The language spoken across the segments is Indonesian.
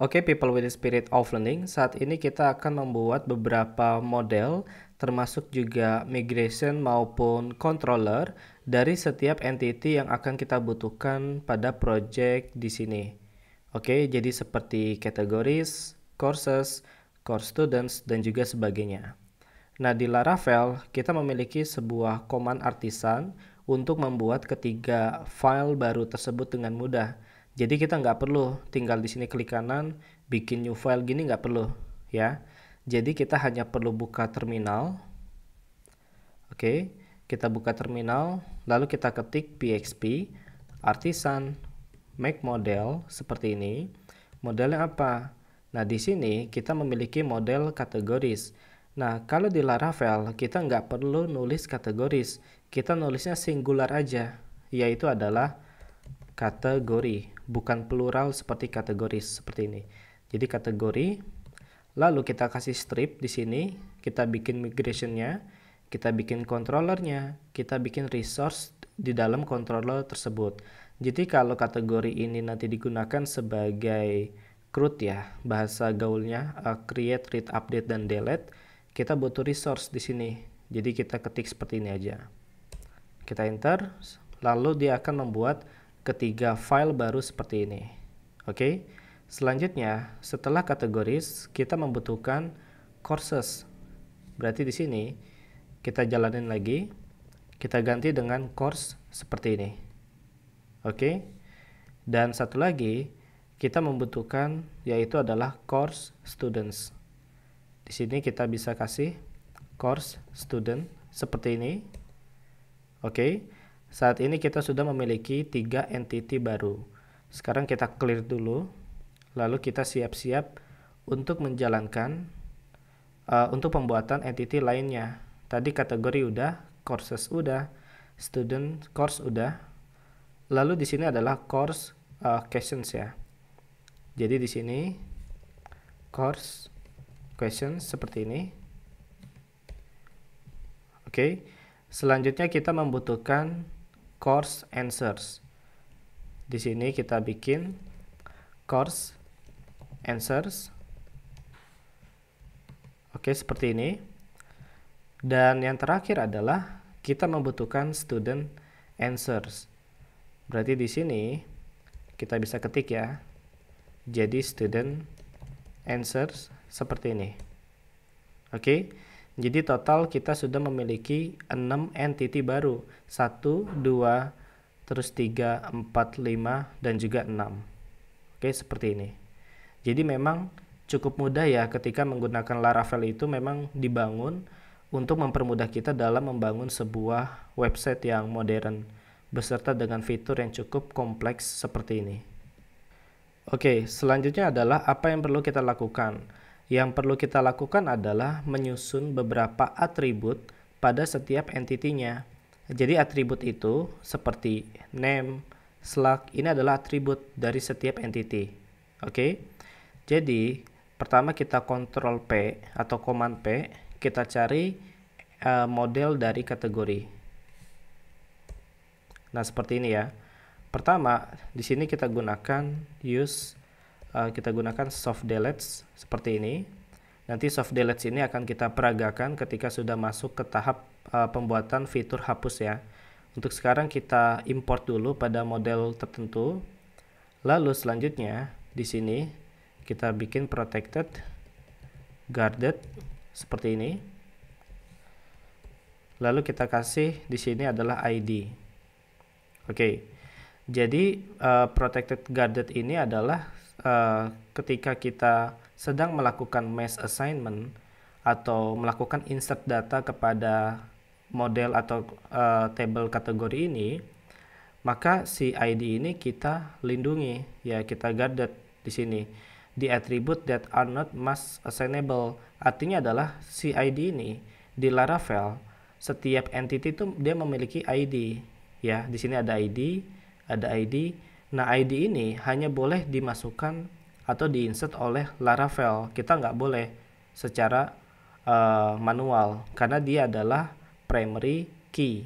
Oke, okay, people with the spirit of learning, saat ini kita akan membuat beberapa model termasuk juga migration maupun controller dari setiap entity yang akan kita butuhkan pada project di sini. Oke, okay, jadi seperti categories, courses, core students, dan juga sebagainya. Nah, di Laravel, kita memiliki sebuah command artisan untuk membuat ketiga file baru tersebut dengan mudah jadi kita nggak perlu tinggal di sini klik kanan, bikin new file gini nggak perlu ya. Jadi kita hanya perlu buka terminal. Oke, kita buka terminal, lalu kita ketik PXP artisan make model seperti ini. Modelnya apa? Nah, di sini kita memiliki model kategoris. Nah, kalau di Laravel, kita nggak perlu nulis kategoris. Kita nulisnya singular aja, yaitu adalah kategori bukan plural seperti kategori seperti ini. Jadi kategori, lalu kita kasih strip di sini, kita bikin migrationnya, kita bikin controllernya, kita bikin resource di dalam controller tersebut. Jadi kalau kategori ini nanti digunakan sebagai CRUD ya, bahasa gaulnya uh, create, read, update, dan delete, kita butuh resource di sini. Jadi kita ketik seperti ini aja. Kita enter, lalu dia akan membuat ketiga file baru seperti ini. Oke. Okay? Selanjutnya, setelah kategoris, kita membutuhkan courses. Berarti di sini kita jalanin lagi, kita ganti dengan course seperti ini. Oke. Okay? Dan satu lagi, kita membutuhkan yaitu adalah course students. Di sini kita bisa kasih course student seperti ini. Oke. Okay? Saat ini kita sudah memiliki tiga entity baru. Sekarang kita clear dulu, lalu kita siap-siap untuk menjalankan uh, untuk pembuatan entity lainnya. Tadi kategori udah, courses udah, student course udah. Lalu di sini adalah course uh, questions ya. Jadi di sini course questions seperti ini. Oke. Okay. Selanjutnya kita membutuhkan course answers. Di sini kita bikin course answers. Oke, seperti ini. Dan yang terakhir adalah kita membutuhkan student answers. Berarti di sini kita bisa ketik ya. Jadi student answers seperti ini. Oke. Okay? Jadi total kita sudah memiliki 6 entity baru. 1, 2, terus 3, 4, 5, dan juga 6. Oke, seperti ini. Jadi memang cukup mudah ya ketika menggunakan Laravel itu memang dibangun untuk mempermudah kita dalam membangun sebuah website yang modern beserta dengan fitur yang cukup kompleks seperti ini. Oke, selanjutnya adalah apa yang perlu kita lakukan. Yang perlu kita lakukan adalah menyusun beberapa atribut pada setiap entitinya. Jadi atribut itu seperti name, slug, ini adalah atribut dari setiap entity. Oke. Okay? Jadi, pertama kita control P atau command P, kita cari uh, model dari kategori. Nah, seperti ini ya. Pertama, di sini kita gunakan use Eh, kita gunakan soft delete seperti ini. Nanti soft delete ini akan kita peragakan ketika sudah masuk ke tahap uh, pembuatan fitur hapus ya. Untuk sekarang kita import dulu pada model tertentu. Lalu selanjutnya di sini kita bikin protected guarded seperti ini. Lalu kita kasih di sini adalah ID. Oke. Okay. Jadi uh, protected guarded ini adalah Eh, ketika kita sedang melakukan mass assignment atau melakukan insert data kepada model atau uh, table kategori ini, maka si ID ini kita lindungi, ya kita guarded di sini. Di attribute that are not mass assignable, artinya adalah si ID ini di Laravel setiap entity itu dia memiliki ID, ya di sini ada ID, ada ID, Nah ID ini hanya boleh dimasukkan atau diinsert oleh Laravel. Kita nggak boleh secara uh, manual karena dia adalah primary key.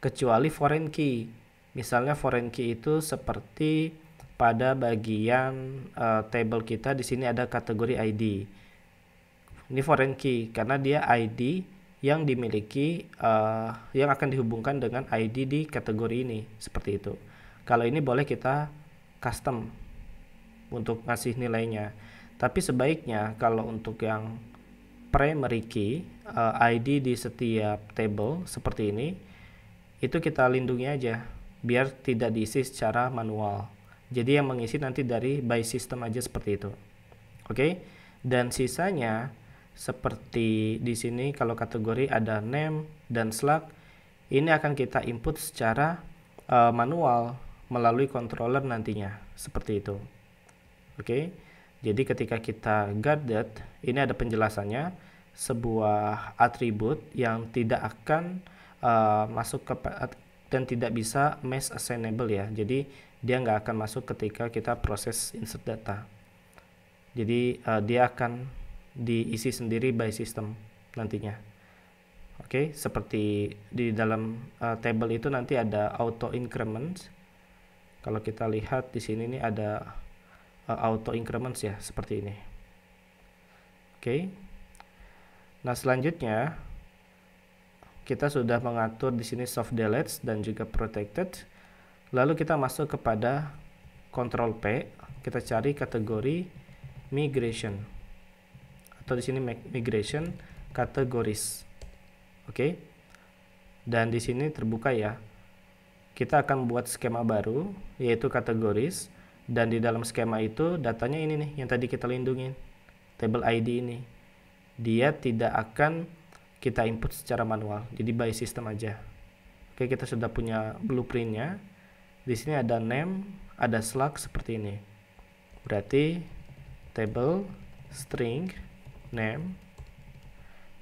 Kecuali foreign key. Misalnya foreign key itu seperti pada bagian uh, table kita di sini ada kategori ID. Ini foreign key karena dia ID yang dimiliki uh, yang akan dihubungkan dengan ID di kategori ini seperti itu. Kalau ini boleh kita custom untuk ngasih nilainya. Tapi sebaiknya kalau untuk yang primary key uh, eh, ID di setiap table seperti ini itu kita lindungi aja biar tidak diisi secara manual. Jadi yang mengisi nanti dari by system aja seperti itu. Oke. Okay? Dan sisanya seperti di sini kalau kategori ada name dan slug ini akan kita input secara uh, manual melalui controller nantinya seperti itu oke okay? jadi ketika kita guarded ini ada penjelasannya sebuah atribut yang tidak akan uh, masuk ke dan tidak bisa mesh assignable ya jadi dia nggak akan masuk ketika kita proses insert data jadi uh, dia akan diisi sendiri by system nantinya oke okay? seperti di dalam uh, table itu nanti ada auto increments kalau kita lihat di sini ini ada uh, auto increments ya seperti ini oke okay. nah selanjutnya kita sudah mengatur di sini soft deletes dan juga protected lalu kita masuk kepada control P kita cari kategori migration atau di sini migration categories. oke okay. dan di sini terbuka ya kita akan buat skema baru yaitu kategoris dan di dalam skema itu datanya ini nih yang tadi kita lindungi, table ID ini dia tidak akan kita input secara manual jadi by system aja oke kita sudah punya blueprintnya di sini ada name ada slug seperti ini berarti table string name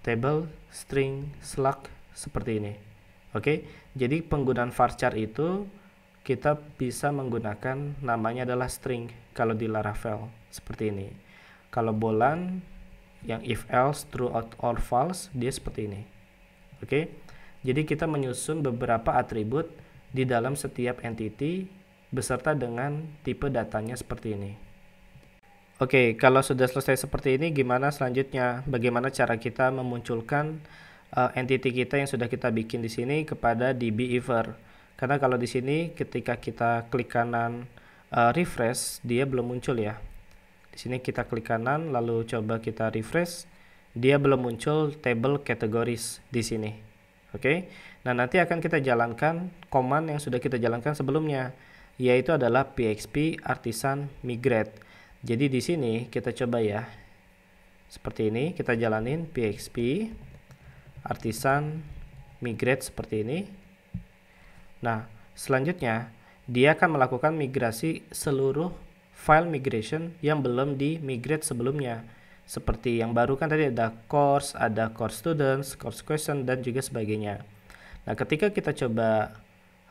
table string slug seperti ini Oke, jadi penggunaan varchar itu kita bisa menggunakan namanya adalah string kalau di Laravel seperti ini. Kalau bolan yang if else, true or false dia seperti ini. Oke. Jadi kita menyusun beberapa atribut di dalam setiap entity beserta dengan tipe datanya seperti ini. Oke, kalau sudah selesai seperti ini gimana selanjutnya? Bagaimana cara kita memunculkan uh, entity kita yang sudah kita bikin di sini kepada DB Ever. Karena kalau di sini ketika kita klik kanan uh, refresh, dia belum muncul ya. Di sini kita klik kanan lalu coba kita refresh, dia belum muncul table categories di sini. Oke. Okay? Nah, nanti akan kita jalankan command yang sudah kita jalankan sebelumnya yaitu adalah PXP artisan migrate. Jadi di sini kita coba ya. Seperti ini kita jalanin PXP artisan migrate seperti ini. Nah, selanjutnya dia akan melakukan migrasi seluruh file migration yang belum di migrate sebelumnya. Seperti yang baru kan tadi ada course, ada course students, course question dan juga sebagainya. Nah, ketika kita coba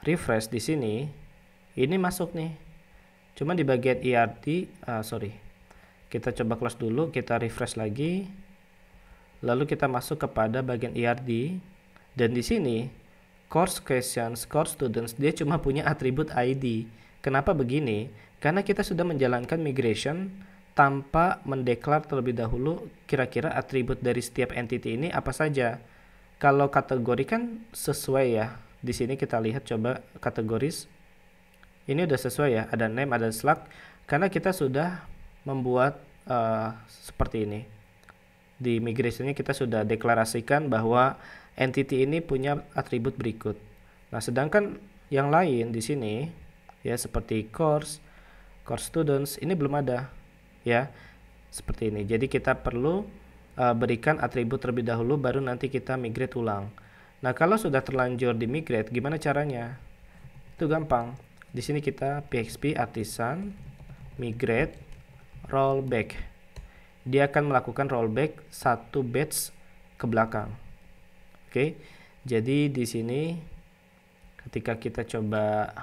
refresh di sini, ini masuk nih. Cuma di bagian IRT, e uh, ah, sorry. Kita coba close dulu, kita refresh lagi. Lalu kita masuk kepada bagian ERD dan di sini course questions, course students dia cuma punya atribut ID. Kenapa begini? Karena kita sudah menjalankan migration tanpa mendeklar terlebih dahulu kira-kira atribut dari setiap entity ini apa saja. Kalau kategori kan sesuai ya. Di sini kita lihat coba kategoris. Ini udah sesuai ya, ada name, ada slug karena kita sudah membuat uh, seperti ini di migrationnya kita sudah deklarasikan bahwa entity ini punya atribut berikut. Nah, sedangkan yang lain di sini ya seperti course, course students ini belum ada ya seperti ini. Jadi kita perlu uh, berikan atribut terlebih dahulu baru nanti kita migrate ulang. Nah, kalau sudah terlanjur di migrate gimana caranya? Itu gampang. Di sini kita PHP artisan migrate rollback dia akan melakukan rollback satu batch ke belakang. Oke. Jadi di sini ketika kita coba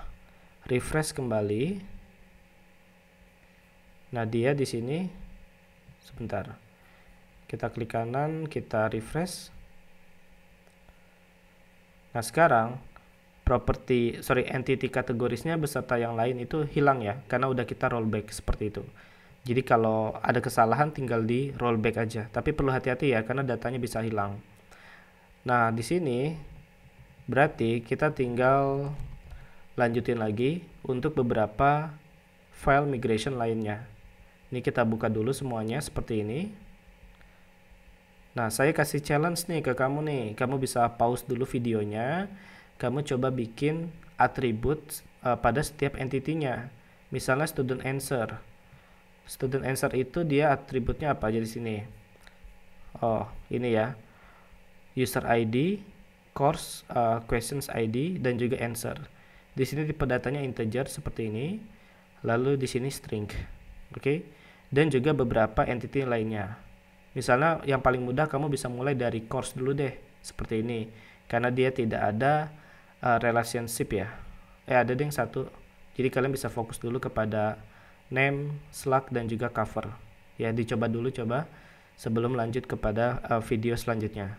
refresh kembali nah dia di sini sebentar. Kita klik kanan, kita refresh. Nah, sekarang property, sorry entity kategorisnya beserta yang lain itu hilang ya karena udah kita rollback seperti itu. Jadi kalau ada kesalahan tinggal di rollback aja. Tapi perlu hati-hati ya karena datanya bisa hilang. Nah, di sini berarti kita tinggal lanjutin lagi untuk beberapa file migration lainnya. Ini kita buka dulu semuanya seperti ini. Nah, saya kasih challenge nih ke kamu nih. Kamu bisa pause dulu videonya. Kamu coba bikin atribut uh, eh, pada setiap entitinya. Misalnya student answer student answer itu dia atributnya apa aja di sini oh ini ya user ID course uh, questions ID dan juga answer di sini tipe datanya integer seperti ini lalu di sini string oke okay? dan juga beberapa entity lainnya misalnya yang paling mudah kamu bisa mulai dari course dulu deh seperti ini karena dia tidak ada uh, relationship ya eh ada deh yang satu jadi kalian bisa fokus dulu kepada name, slug, dan juga cover. Ya, dicoba dulu coba sebelum lanjut kepada uh, video selanjutnya.